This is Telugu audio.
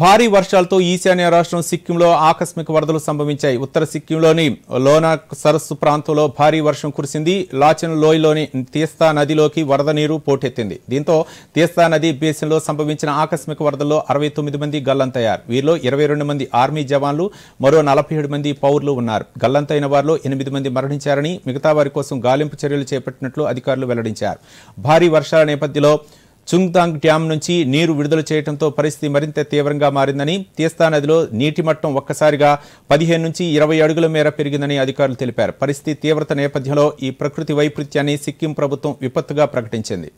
భారీ వర్షాలతో ఈశాన్య రాష్ట్రం సిక్కింలో ఆకస్మిక వరదలు సంభవించాయి ఉత్తర సిక్కింలోని లోనా సరస్సు ప్రాంతంలో భారీ వర్షం కురిసింది లాచన్ లోయలోని తీస్తా నదిలోకి వరద నీరు పోటెత్తింది దీంతో తీస్తా నది బేసిన్లో సంభవించిన ఆకస్మిక వరదల్లో అరవై మంది గల్లంతయ్యారు వీరిలో ఇరవై మంది ఆర్మీ జవాన్లు మరో నలభై మంది పౌరులు ఉన్నారు గల్లంతైన వారిలో ఎనిమిది మంది మరణించారని మిగతా వారి కోసం గాలింపు చర్యలు చేపట్టినట్లు అధికారులు వెల్లడించారు భారీ వర్షాల నేపథ్యంలో చుంగ్తాంగ్ డ్యాం నుంచి నీరు విడుదల చేయడంతో పరిస్థితి మరింత తీవ్రంగా మారిందని తీస్తా నదిలో నీటి మట్టం ఒక్కసారిగా పదిహేను నుంచి ఇరవై అడుగుల మేర పెరిగిందని అధికారులు తెలిపారు పరిస్థితి తీవ్రత నేపథ్యంలో ఈ ప్రకృతి వైపరీత్యాన్ని సిక్కిం ప్రభుత్వం విపత్తుగా ప్రకటించింది